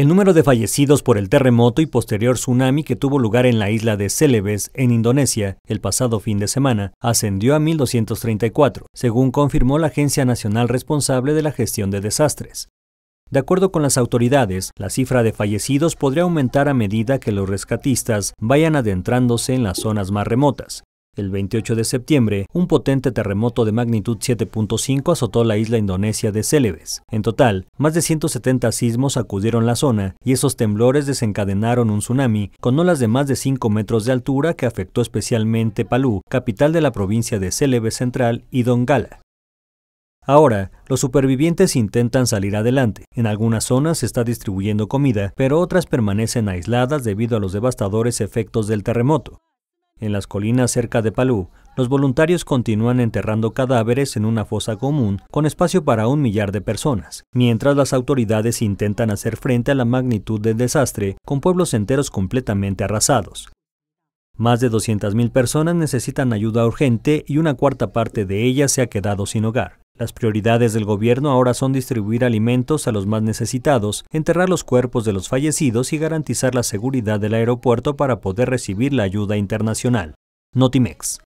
El número de fallecidos por el terremoto y posterior tsunami que tuvo lugar en la isla de Celebes, en Indonesia, el pasado fin de semana, ascendió a 1.234, según confirmó la Agencia Nacional responsable de la gestión de desastres. De acuerdo con las autoridades, la cifra de fallecidos podría aumentar a medida que los rescatistas vayan adentrándose en las zonas más remotas, el 28 de septiembre, un potente terremoto de magnitud 7.5 azotó la isla indonesia de Celebes. En total, más de 170 sismos acudieron la zona y esos temblores desencadenaron un tsunami con olas de más de 5 metros de altura que afectó especialmente Palú, capital de la provincia de Celebes Central y Dongala. Ahora, los supervivientes intentan salir adelante. En algunas zonas se está distribuyendo comida, pero otras permanecen aisladas debido a los devastadores efectos del terremoto. En las colinas cerca de Palú, los voluntarios continúan enterrando cadáveres en una fosa común con espacio para un millar de personas, mientras las autoridades intentan hacer frente a la magnitud del desastre con pueblos enteros completamente arrasados. Más de 200.000 personas necesitan ayuda urgente y una cuarta parte de ellas se ha quedado sin hogar. Las prioridades del gobierno ahora son distribuir alimentos a los más necesitados, enterrar los cuerpos de los fallecidos y garantizar la seguridad del aeropuerto para poder recibir la ayuda internacional. Notimex.